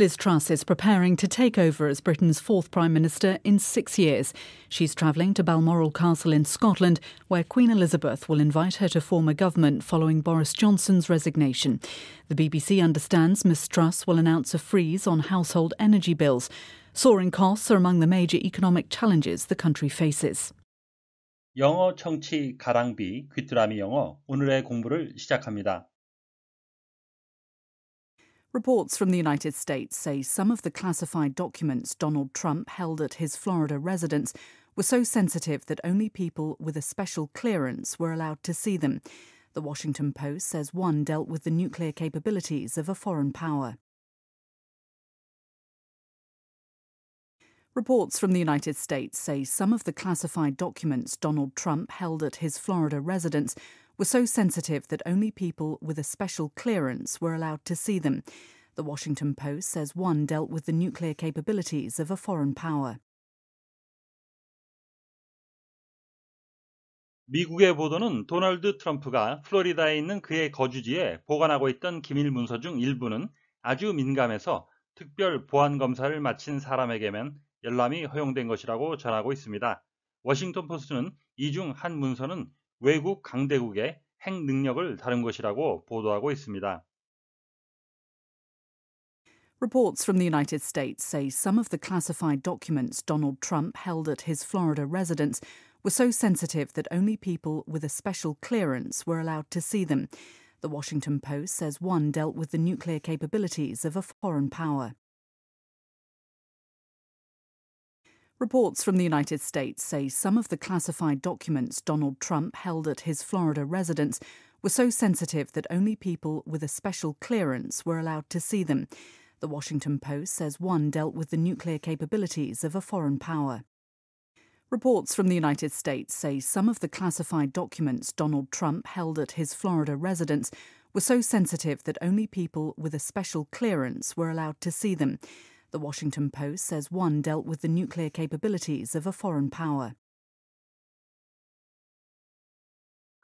Liz Truss is preparing to take over as Britain's fourth Prime Minister in six years. She's travelling to Balmoral Castle in Scotland, where Queen Elizabeth will invite her to form a government following Boris Johnson's resignation. The BBC understands Ms. Truss will announce a freeze on household energy bills. Soaring costs are among the major economic challenges the country faces. 영어 청취 가랑비 귀뚜라미 영어 오늘의 공부를 시작합니다. Reports from the United States say some of the classified documents Donald Trump held at his Florida residence were so sensitive that only people with a special clearance were allowed to see them. The Washington Post says one dealt with the nuclear capabilities of a foreign power. Reports from the United States say some of the classified documents Donald Trump held at his Florida residence were so sensitive that only people with a special clearance were allowed to see them. The Washington Post says one dealt with the nuclear capabilities of a foreign power. 미국의 보도는 도널드 트럼프가 플로리다에 있는 그의 거주지에 보관하고 있던 기밀 문서 중 일부는 아주 민감해서 특별 보안 검사를 마친 사람에게만 열람이 허용된 것이라고 전하고 있습니다. 워싱턴 포스트는 이 중 한 문서는 외국 강대국의 핵 능력을 다룬 것이라고 보도하고 있습니다. Reports from the United States say some of the classified documents Donald Trump held at his Florida residence were so sensitive that only people with a special clearance were allowed to see them. The Washington Post says one dealt with the nuclear capabilities of a foreign power. Reports from the United States say some of the classified documents Donald Trump held at his Florida residence were so sensitive that only people with a special clearance were allowed to see them. The Washington Post says one dealt with the nuclear capabilities of a foreign power. Reports from the United States say some of the classified documents Donald Trump held at his Florida residence were so sensitive that only people with a special clearance were allowed to see them. The Washington Post says one dealt with the nuclear capabilities of a foreign power.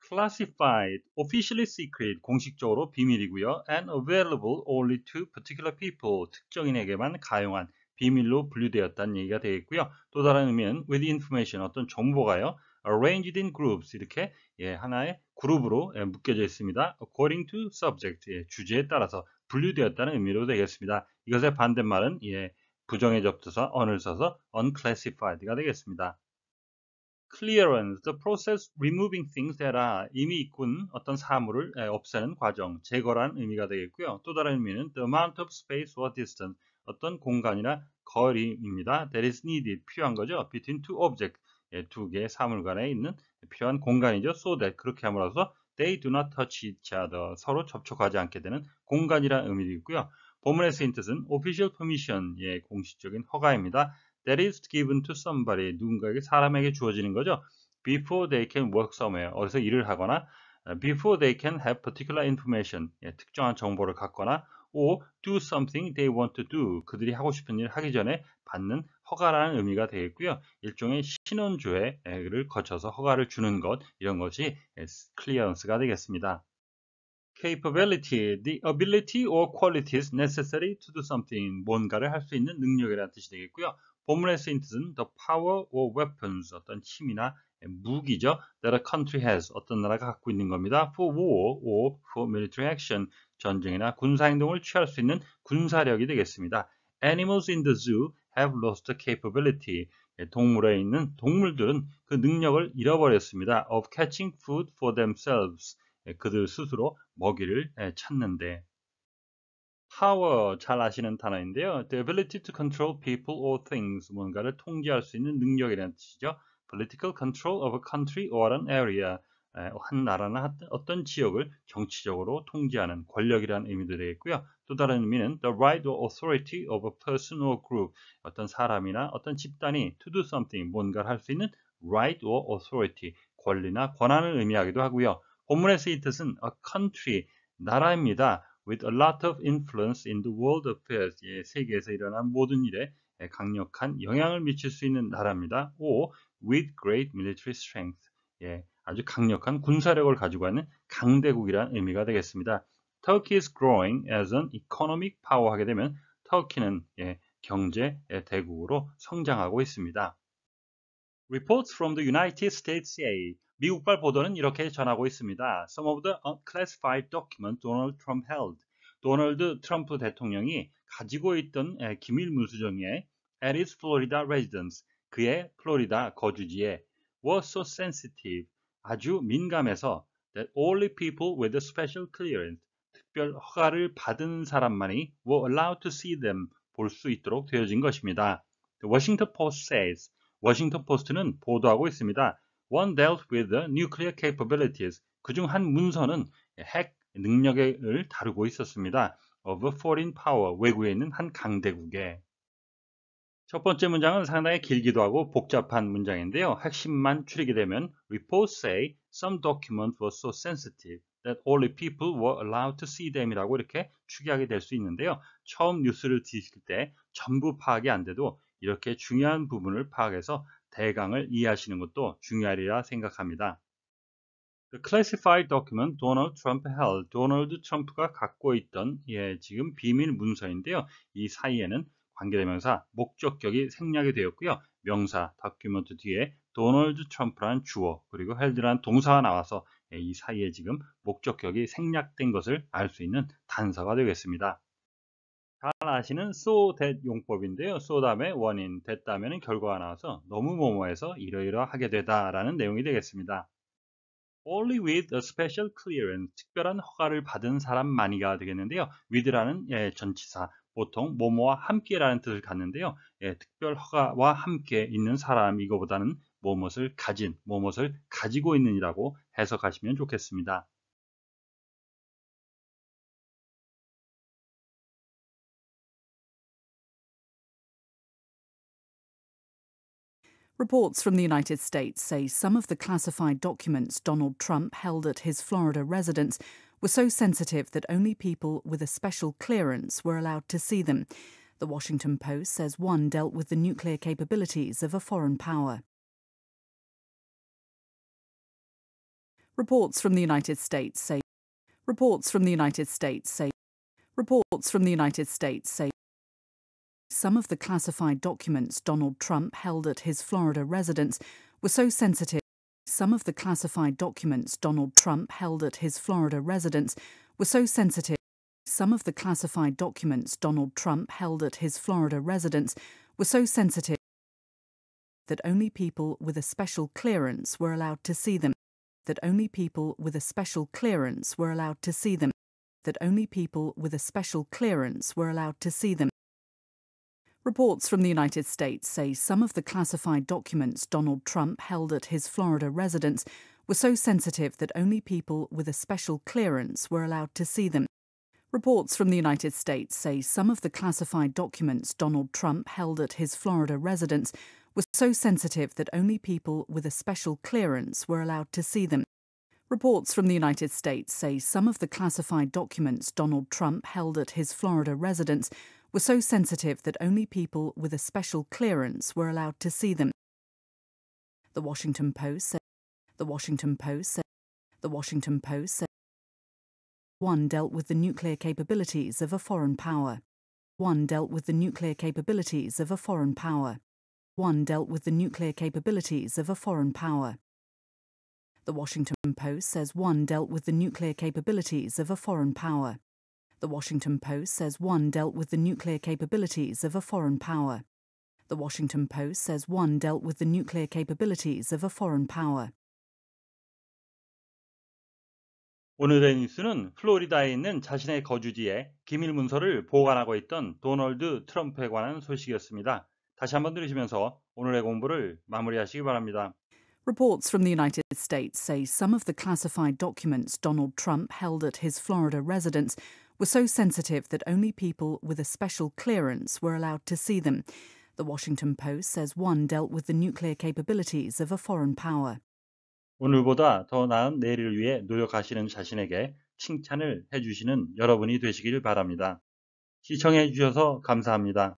classified, officially secret, 공식적으로 비밀이고요. and available only to particular people, 특정인에게만 가용한 비밀로 분류되었다는 얘기가 되겠고요. 또 다른 의미는 with information, 어떤 정보가요. arranged in groups, 이렇게 예, 하나의 그룹으로 예, 묶여져 있습니다. according to subject, 예, 주제에 따라서 분류되었다는 의미로 되겠습니다. 이것의 반대말은 예, 부정의 접두사 on을 써서 unclassified가 되겠습니다. clearance, the process removing things that are 이미 있군 어떤 사물을 없애는 과정, 제거란 의미가 되겠고요. 또 다른 의미는 the amount of space or distance 어떤 공간이나 거리입니다. that is needed 필요한 거죠. between two objects 예, 두 개의 사물 간에 있는 필요한 공간이죠. so that 그렇게 함으로써 They do not touch each other. 서로 접촉하지 않게 되는 공간이라는 의미도 있고요. 본문의 쓰인 뜻은 official permission의 공식적인 허가입니다. That is given to somebody. 누군가에게 사람에게 주어지는 거죠. Before they can work somewhere. 어디서 일을 하거나 Before they can have particular information. 특정한 정보를 갖거나 or do something they want to do. 그들이 하고 싶은 일을 하기 전에 받는 허가라는 의미가 되겠고요. 일종의 신원조회를 거쳐서 허가를 주는 것, 이런 것이 클리언스가 되겠습니다. capability, the ability or qualities necessary to do something, 뭔가를 할 수 있는 능력이라는 뜻이 되겠고요. 본문의 쓰인 뜻은 the power or weapons, 어떤 힘이나 무기죠. That a country has 어떤 나라가 갖고 있는 겁니다. For war or for military action 전쟁이나 군사 행동을 취할 수 있는 군사력이 되겠습니다. Animals in the zoo have lost the capability. 동물에 있는 동물들은 그 능력을 잃어버렸습니다. Of catching food for themselves. 그들 스스로 먹이를 찾는데. power 잘 아시는 단어인데요. The ability to control people or things 뭔가를 통제할 수 있는 능력이라는 뜻이죠. political control of a country or an area 한 나라나 어떤 지역을 정치적으로 통제하는 권력이라는 의미도 되겠고요. 또 다른 의미는 the right or authority of a person or group 어떤 사람이나 어떤 집단이 to do something 뭔가를 할 수 있는 right or authority 권리나 권한을 의미하기도 하고요. 본문에서 이 뜻은 a country 나라입니다. with a lot of influence in the world affairs 예, 세계에서 일어난 모든 일에 강력한 영향을 미칠 수 있는 나라입니다. 오, with great military strength. 예, 아주 강력한 군사력을 가지고 있는 강대국이라는 의미가 되겠습니다. Turkey is growing as an economic power 하게 되면 터키는 예, 경제 대국으로 성장하고 있습니다. Reports from the United States a 미국발 보도는 이렇게 전하고 있습니다. Some of the unclassified documents Donald Trump held. 도널드 트럼프 대통령이 가지고 있던 기밀 문서정에 at his Florida residence 그의 플로리다 거주지에 was so sensitive 아주 민감해서 that only people with a special clearance 특별 허가를 받은 사람만이 were allowed to see them 볼 수 있도록 되어진 것입니다. The Washington Post says 워싱턴 포스트는 보도하고 있습니다. One dealt with the nuclear capabilities 그중 한 문서는 핵 능력을 다루고 있었습니다. of a foreign power 외국에 있는 한강대국에 첫 번째 문장은 상당히 길기도 하고 복잡한 문장인데요. 핵심만 추리게 되면 Report say some documents were so sensitive that only people were allowed to see them 이라고 이렇게 추리하게 될 수 있는데요. 처음 뉴스를 드실 때 전부 파악이 안 돼도 이렇게 중요한 부분을 파악해서 대강을 이해하시는 것도 중요하리라 생각합니다. The classified document Donald Trump held. 도널드 트럼프가 갖고 있던 예, 지금 비밀 문서인데요. 이 사이에는 관계대명사, 목적격이 생략이 되었고요. 명사, 다큐먼트 뒤에 도널드 트럼프라는 주어, 그리고 헬드라는 동사가 나와서 예, 이 사이에 지금 목적격이 생략된 것을 알 수 있는 단서가 되겠습니다. 잘 아시는 so that 용법인데요. so 다음에 원인, that 다음에는 결과가 나와서 너무 뭐뭐해서 이러이러하게 되다라는 내용이 되겠습니다. only with a special clearance, 특별한 허가를 받은 사람만이가 되겠는데요. with라는 예, 전치사, 보통 모모와 함께라는 뜻을 갖는데요. 예, 특별 허가와 함께 있는 사람 이거보다는 모뭇을 가진, 모뭇을 가지고 있는이라고 해석하시면 좋겠습니다. Reports from the United States say some of the classified documents Donald Trump held at his Florida residence were so sensitive that only people with a special clearance were allowed to see them. The Washington Post says one dealt with the nuclear capabilities of a foreign power. Reports from the United States say. Reports from the United States say. Reports from the United States say. Some of the classified documents Donald Trump held at his Florida residence were so sensitive. Some of the classified documents Donald Trump held at his Florida residence were so sensitive. Some of the classified documents Donald Trump held at his Florida residence were so sensitive that only people with a special clearance were allowed to see them. That only people with a special clearance were allowed to see them. That only people with a special clearance were allowed to see them. Reports from the United States say some of the classified documents Donald Trump held at his Florida residence were so sensitive that only people with a special clearance were allowed to see them. Reports from the United States say some of the classified documents Donald Trump held at his Florida residence were so sensitive that only people with a special clearance were allowed to see them. Reports from the United States say some of the classified documents Donald Trump held at his Florida residence were so sensitive that only people with a special clearance were allowed to see them. The Washington Post said, the Washington Post said, the Washington Post said, one dealt with the nuclear capabilities of a foreign power. One dealt with the nuclear capabilities of a foreign power. One dealt with the nuclear capabilities of a foreign power. The Washington Post says one dealt with the nuclear capabilities of a foreign power. The Washington Post says one dealt with the nuclear capabilities of a foreign power. The Washington Post says one dealt with the nuclear capabilities of a foreign power. 오늘의 뉴스는 플로리다에 있는 자신의 거주지에 기밀 문서를 보관하고 있던 도널드 트럼프에 관한 소식이었습니다. 다시 한번 들으시면서 오늘의 공부를 마무리하시기 바랍니다. Reports from the United States say some of the classified documents Donald Trump held at his Florida residence were so sensitive that only people with a special clearance were allowed to see them. The Washington Post says one dealt with the nuclear capabilities of a foreign power. 오늘보다 더 나은 내일을 위해 노력하시는 자신에게 칭찬을 해주시는 여러분이 되시길 바랍니다. 시청해 주셔서 감사합니다.